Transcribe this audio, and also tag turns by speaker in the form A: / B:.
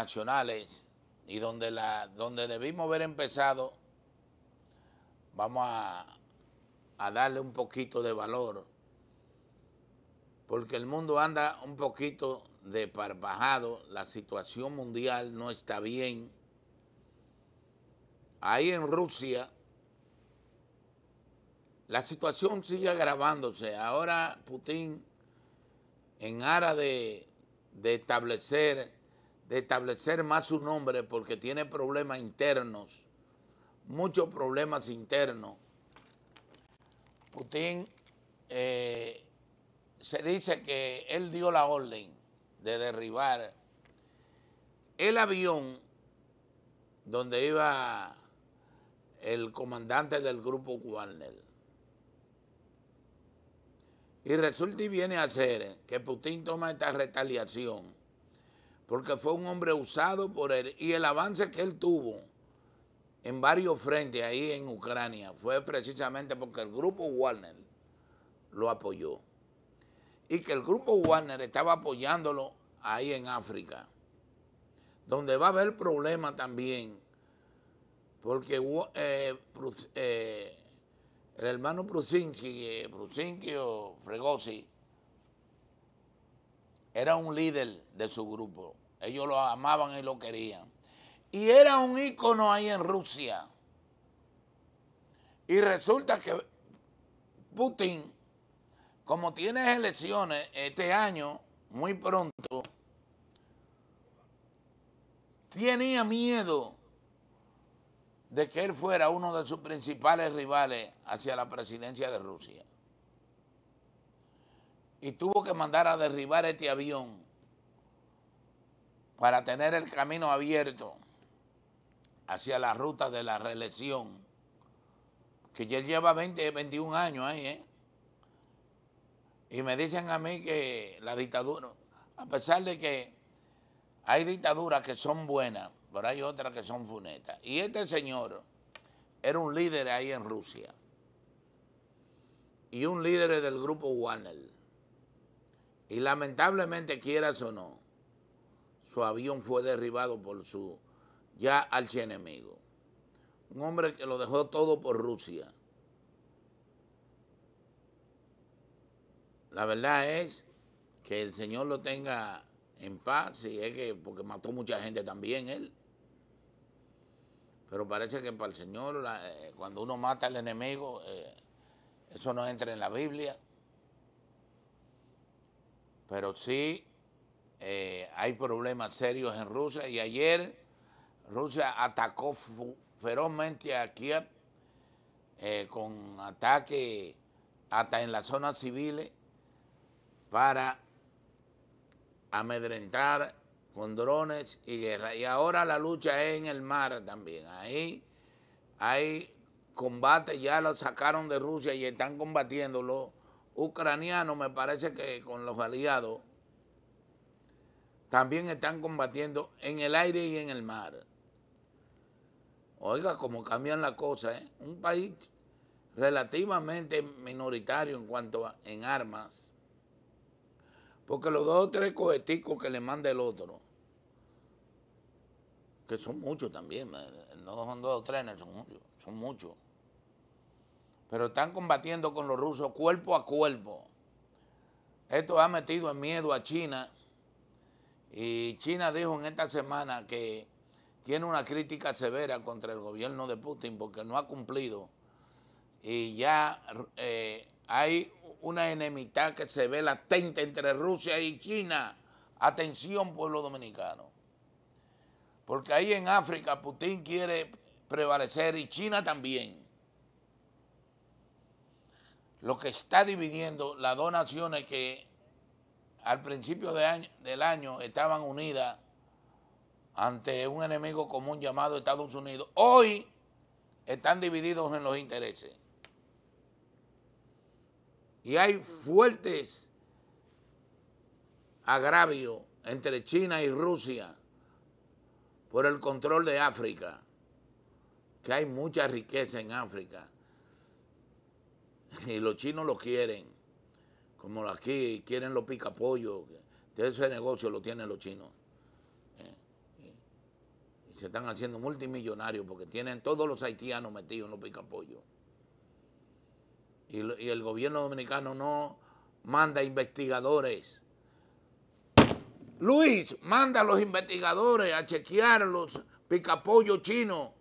A: nacionales y donde, la, donde debimos haber empezado, vamos a, darle un poquito de valor, porque el mundo anda un poquito de parpajado, la situación mundial no está bien. Ahí en Rusia, la situación sigue agravándose. Ahora Putin, en aras de establecer de establecer más su nombre porque tiene problemas internos, muchos problemas internos. Putin eh, se dice que él dio la orden de derribar el avión donde iba el comandante del grupo Warner. Y resulta y viene a ser que Putin toma esta retaliación porque fue un hombre usado por él y el avance que él tuvo en varios frentes ahí en Ucrania fue precisamente porque el grupo Warner lo apoyó y que el grupo Warner estaba apoyándolo ahí en África, donde va a haber problemas también, porque eh, eh, el hermano Prusinski, eh, o Fregosi, era un líder de su grupo. Ellos lo amaban y lo querían. Y era un ícono ahí en Rusia. Y resulta que Putin, como tiene elecciones este año, muy pronto, tenía miedo de que él fuera uno de sus principales rivales hacia la presidencia de Rusia y tuvo que mandar a derribar este avión para tener el camino abierto hacia la ruta de la reelección, que ya lleva 20, 21 años ahí, ¿eh? Y me dicen a mí que la dictadura, a pesar de que hay dictaduras que son buenas, pero hay otras que son funetas. Y este señor era un líder ahí en Rusia y un líder del grupo Warner y lamentablemente, quieras o no, su avión fue derribado por su ya enemigo Un hombre que lo dejó todo por Rusia. La verdad es que el Señor lo tenga en paz, y es que porque mató mucha gente también él. Pero parece que para el Señor, eh, cuando uno mata al enemigo, eh, eso no entra en la Biblia pero sí eh, hay problemas serios en Rusia y ayer Rusia atacó ferozmente a Kiev eh, con ataques hasta en las zonas civiles para amedrentar con drones y guerra. Y ahora la lucha es en el mar también. Ahí hay combate, ya lo sacaron de Rusia y están combatiéndolo ucranianos, me parece que con los aliados, también están combatiendo en el aire y en el mar. Oiga, cómo cambian las cosas. ¿eh? Un país relativamente minoritario en cuanto a en armas, porque los dos o tres coheticos que le manda el otro, que son muchos también, eh, no son dos o tres, son son muchos pero están combatiendo con los rusos cuerpo a cuerpo. Esto ha metido en miedo a China y China dijo en esta semana que tiene una crítica severa contra el gobierno de Putin porque no ha cumplido y ya eh, hay una enemistad que se ve latente entre Rusia y China. Atención pueblo dominicano, porque ahí en África Putin quiere prevalecer y China también lo que está dividiendo las dos naciones que al principio del año estaban unidas ante un enemigo común llamado Estados Unidos, hoy están divididos en los intereses. Y hay fuertes agravios entre China y Rusia por el control de África, que hay mucha riqueza en África y los chinos lo quieren. Como aquí quieren los picapollos. Ese negocio lo tienen los chinos. Eh, eh. Y se están haciendo multimillonarios porque tienen todos los haitianos metidos en los picapollos. Y, y el gobierno dominicano no manda investigadores. Luis, manda a los investigadores a chequear los picapollos chinos